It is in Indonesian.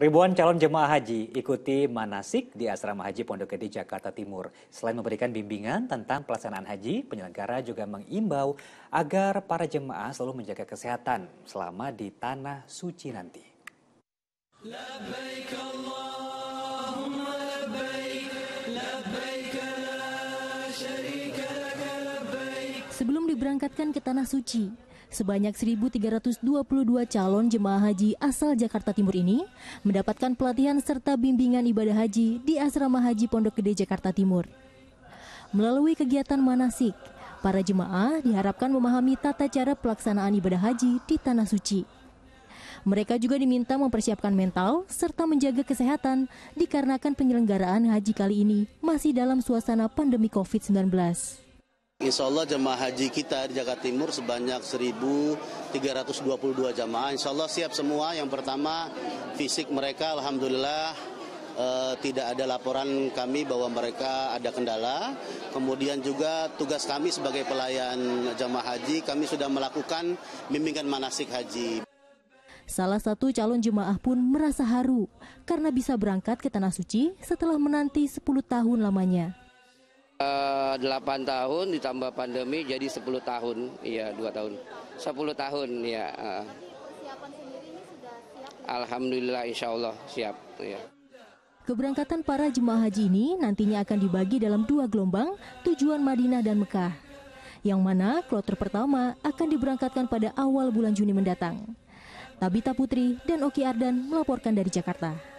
Ribuan calon jemaah haji ikuti manasik di Asrama Haji Pondok Gede Jakarta Timur. Selain memberikan bimbingan tentang pelaksanaan haji, penyelenggara juga mengimbau agar para jemaah selalu menjaga kesehatan selama di tanah suci nanti. Sebelum diberangkatkan ke tanah suci, Sebanyak 1.322 calon jemaah haji asal Jakarta Timur ini mendapatkan pelatihan serta bimbingan ibadah haji di Asrama Haji Pondok Gede Jakarta Timur. Melalui kegiatan manasik, para jemaah diharapkan memahami tata cara pelaksanaan ibadah haji di Tanah Suci. Mereka juga diminta mempersiapkan mental serta menjaga kesehatan dikarenakan penyelenggaraan haji kali ini masih dalam suasana pandemi COVID-19. Insya Allah jemaah haji kita di Jakarta Timur sebanyak 1.322 jemaah. Insya Allah siap semua. Yang pertama fisik mereka Alhamdulillah eh, tidak ada laporan kami bahwa mereka ada kendala. Kemudian juga tugas kami sebagai pelayan jemaah haji kami sudah melakukan bimbingan manasik haji. Salah satu calon jemaah pun merasa haru karena bisa berangkat ke Tanah Suci setelah menanti 10 tahun lamanya. Eh, delapan tahun ditambah pandemi jadi 10 tahun, iya dua tahun, 10 tahun Ya? Alhamdulillah insya Allah siap. Ya. Keberangkatan para jemaah haji ini nantinya akan dibagi dalam dua gelombang, tujuan Madinah dan Mekah. Yang mana kloter pertama akan diberangkatkan pada awal bulan Juni mendatang. Tabita Putri dan Oki Ardan melaporkan dari Jakarta.